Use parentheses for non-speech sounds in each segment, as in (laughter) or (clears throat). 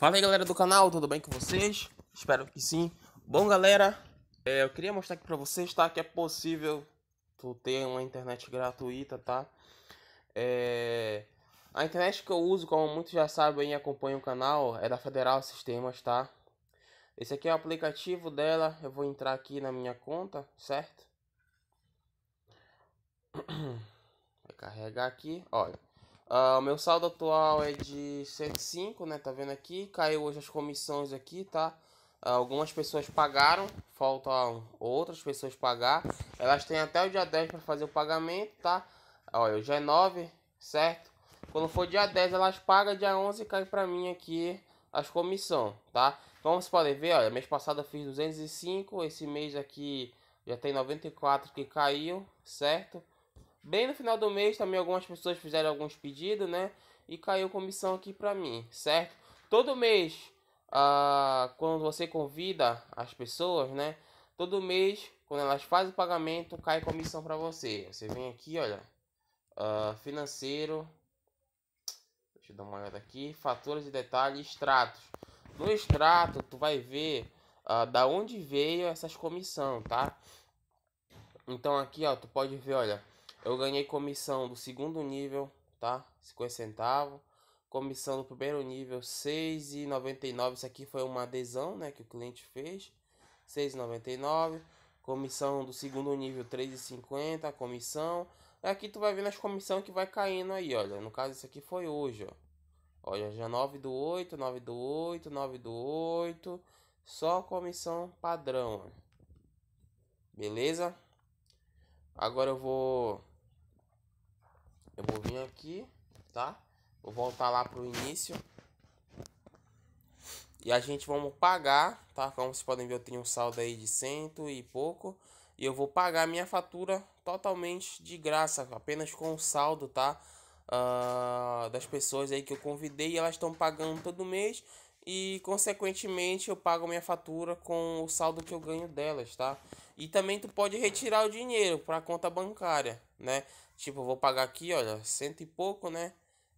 Fala aí galera do canal, tudo bem com vocês? Espero que sim. Bom galera, é, eu queria mostrar aqui pra vocês, tá? Que é possível tu ter uma internet gratuita, tá? É... A internet que eu uso, como muitos já sabem e acompanham o canal, é da Federal Sistemas, tá? Esse aqui é o aplicativo dela, eu vou entrar aqui na minha conta, certo? (clears throat) Vai carregar aqui, olha. Uh, o meu saldo atual é de 105, né? Tá vendo aqui? Caiu hoje as comissões aqui, tá? Uh, algumas pessoas pagaram, faltam outras pessoas pagar. Elas têm até o dia 10 para fazer o pagamento, tá? Olha, hoje é 9, certo? Quando for dia 10, elas pagam, dia 11 cai para mim aqui as comissões, tá? como então, vocês podem ver, olha, mês passado eu fiz 205, esse mês aqui já tem 94 que caiu, certo? Bem no final do mês também algumas pessoas fizeram alguns pedidos, né? E caiu comissão aqui para mim, certo? Todo mês, ah, quando você convida as pessoas, né? Todo mês, quando elas fazem o pagamento, cai comissão para você. Você vem aqui, olha, ah, financeiro. Deixa eu dar uma olhada aqui, faturas e detalhes extratos. No extrato, tu vai ver ah, da onde veio essas comissão, tá? Então aqui, ó, tu pode ver, olha eu ganhei comissão do segundo nível, tá? 50 centavos. Comissão do primeiro nível, R$ 6,99. Isso aqui foi uma adesão, né? Que o cliente fez. R$ 6,99. Comissão do segundo nível, R$ 3,50. Comissão. Aqui tu vai vendo as comissões que vai caindo aí, olha. No caso, isso aqui foi hoje, ó. Olha, já 9 do 8, 9 do 8, 9 do 8. Só comissão padrão. Beleza? Agora eu vou eu vou vir aqui, tá? Vou voltar lá pro início. E a gente vamos pagar, tá? Como vocês podem ver, eu tenho um saldo aí de cento e pouco. E eu vou pagar minha fatura totalmente de graça, apenas com o saldo, tá? Uh, das pessoas aí que eu convidei, elas estão pagando todo mês e consequentemente eu pago minha fatura com o saldo que eu ganho delas, tá? E também tu pode retirar o dinheiro para conta bancária, né? Tipo, eu vou pagar aqui, olha, cento e pouco, né?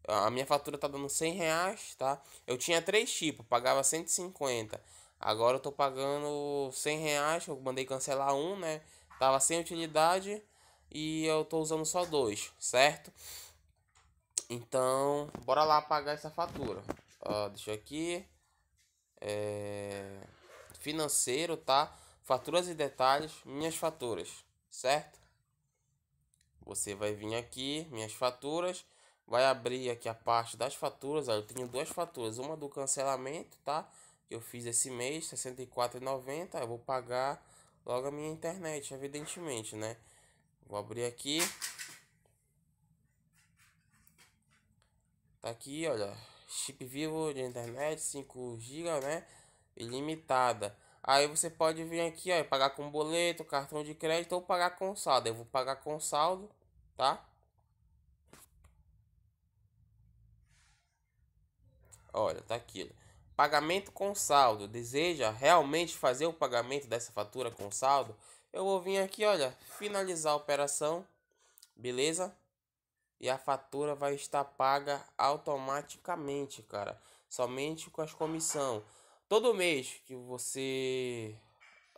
A minha fatura tá dando 100 reais, tá? Eu tinha três tipos, pagava 150. Agora eu tô pagando 100 reais, eu mandei cancelar um, né? Tava sem utilidade e eu tô usando só dois, certo? Então, bora lá pagar essa fatura. Ó, deixa aqui é, financeiro, tá? Faturas e detalhes, minhas faturas, certo? Você vai vir aqui, minhas faturas, vai abrir aqui a parte das faturas, ó, eu tenho duas faturas, uma do cancelamento, tá? Que eu fiz esse mês, R$ 64,90, eu vou pagar logo a minha internet, evidentemente, né? Vou abrir aqui. Tá aqui, olha, chip vivo de internet, 5 GB, né? Ilimitada. Aí você pode vir aqui, ó, pagar com boleto, cartão de crédito ou pagar com saldo. Eu vou pagar com saldo, tá? Olha, tá aqui. Pagamento com saldo. Deseja realmente fazer o pagamento dessa fatura com saldo? Eu vou vir aqui, olha, finalizar a operação. Beleza? e a fatura vai estar paga automaticamente, cara. Somente com as comissão. Todo mês que você,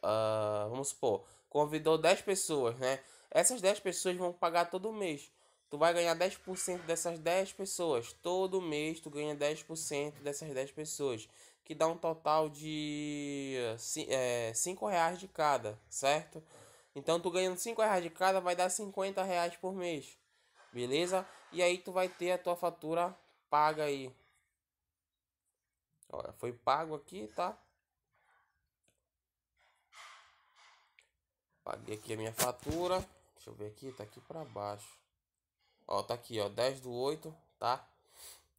uh, vamos supor, convidou 10 pessoas, né? Essas 10 pessoas vão pagar todo mês. Tu vai ganhar 10% dessas 10 pessoas. Todo mês tu ganha 10% dessas 10 pessoas. Que dá um total de 5 é, reais de cada, certo? Então tu ganhando 5 reais de cada vai dar 50 reais por mês. Beleza? E aí tu vai ter a tua fatura paga aí. Olha, foi pago aqui, tá? Paguei aqui a minha fatura. Deixa eu ver aqui, tá aqui para baixo. Ó, tá aqui, ó, 10 do 8, tá?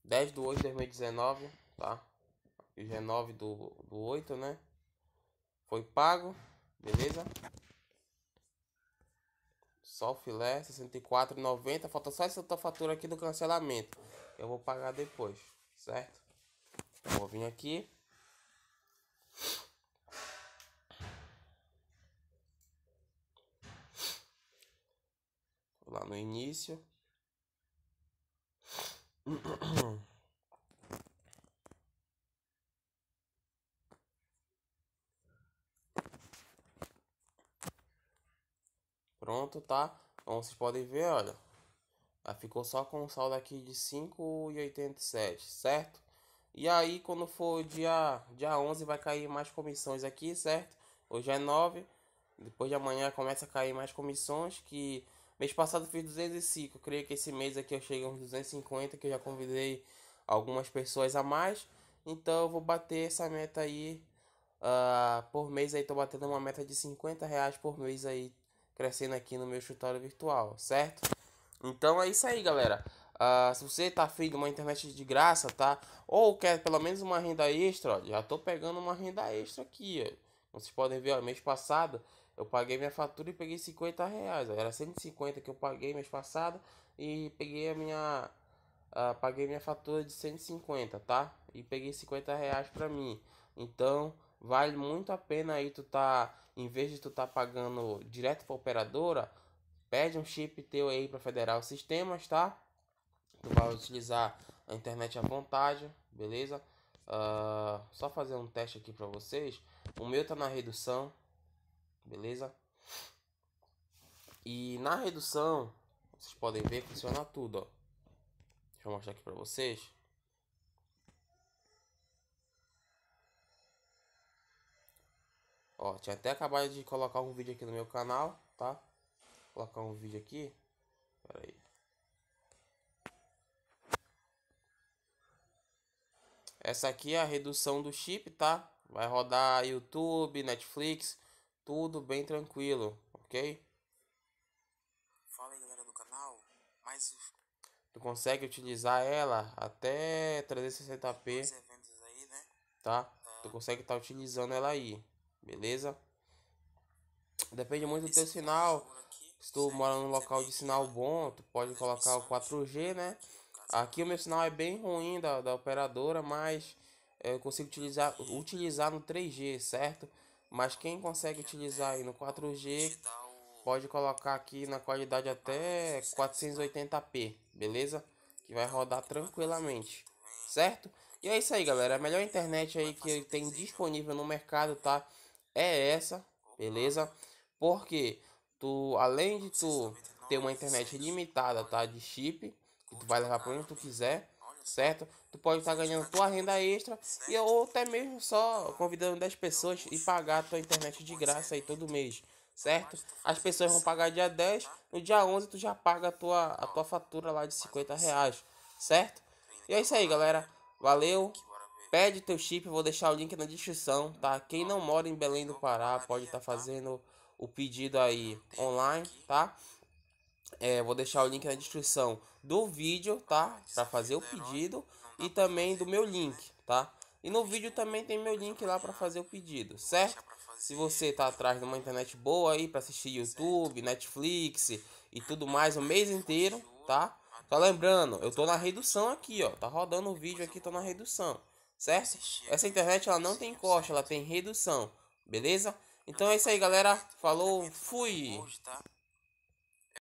10 do 8 de 2019, tá? E 9 é do, do 8, né? Foi pago, beleza? Só o filé, 64,90. Falta só essa outra fatura aqui do cancelamento. Eu vou pagar depois, certo? Vou vir aqui. Vou lá no início. (clears throat) pronto, tá? Como então, vocês podem ver, olha. Ah, ficou só com um saldo aqui de 5,87, certo? E aí, quando for dia, dia 11, vai cair mais comissões aqui, certo? Hoje é 9. Depois de amanhã começa a cair mais comissões. Que mês passado eu fiz 205. Eu creio que esse mês aqui eu chego uns 250. Que eu já convidei algumas pessoas a mais. Então eu vou bater essa meta aí uh, por mês. Aí tô batendo uma meta de 50 reais por mês aí crescendo aqui no meu escritório virtual, certo? Então é isso aí, galera. Uh, se você tá afim de uma internet de graça, tá? Ou quer pelo menos uma renda extra, ó, já tô pegando uma renda extra aqui, ó. Como vocês podem ver, ó, mês passado eu paguei minha fatura e peguei 50 reais. Ó. Era 150 que eu paguei mês passado e peguei a minha... Uh, paguei minha fatura de 150, tá? E peguei 50 reais pra mim. Então, vale muito a pena aí tu tá, em vez de tu tá pagando direto para operadora, pede um chip teu aí para federar o sistemas, tá? Tu vai utilizar a internet à vontade, beleza? Uh, só fazer um teste aqui para vocês. O meu tá na redução, beleza? E na redução, vocês podem ver, funciona tudo, ó. Deixa eu mostrar aqui para vocês. Ó, tinha até acabado de colocar um vídeo aqui no meu canal, tá? Vou colocar um vídeo aqui. Pera aí. Essa aqui é a redução do chip, tá? Vai rodar YouTube, Netflix, tudo bem tranquilo, ok? Fala aí, galera do canal. Mas tu consegue utilizar ela até 360p. Aí, né? Tá? Tu ah. consegue estar tá utilizando ela aí. Beleza? Depende muito do teu sinal. Se tu mora num local de sinal bom, tu pode colocar o 4G, né? Aqui o meu sinal é bem ruim da, da operadora, mas eu consigo utilizar, utilizar no 3G, certo? Mas quem consegue utilizar aí no 4G, pode colocar aqui na qualidade até 480p, beleza? Que vai rodar tranquilamente, certo? E é isso aí, galera. A melhor internet aí que tem disponível no mercado, tá? é essa, beleza? Porque tu, além de tu ter uma internet limitada, tá? De chip, que tu vai levar para onde tu quiser, certo? Tu pode estar tá ganhando tua renda extra e ou até mesmo só convidando 10 pessoas e pagar tua internet de graça aí todo mês, certo? As pessoas vão pagar dia 10, no dia 11 tu já paga a tua, a tua fatura lá de 50 reais, certo? E é isso aí, galera. Valeu. Pede teu chip, vou deixar o link na descrição, tá? Quem não mora em Belém do Pará pode estar tá fazendo o pedido aí online, tá? É, vou deixar o link na descrição do vídeo, tá? Para fazer o pedido e também do meu link, tá? E no vídeo também tem meu link lá para fazer o pedido, certo? Se você tá atrás de uma internet boa aí para assistir YouTube, Netflix e tudo mais o mês inteiro, tá? Só lembrando, eu tô na redução aqui, ó. Tá rodando o vídeo aqui, tô na redução certo? Essa internet ela não tem corte, ela tem redução, beleza? Então é isso aí, galera. Falou, fui!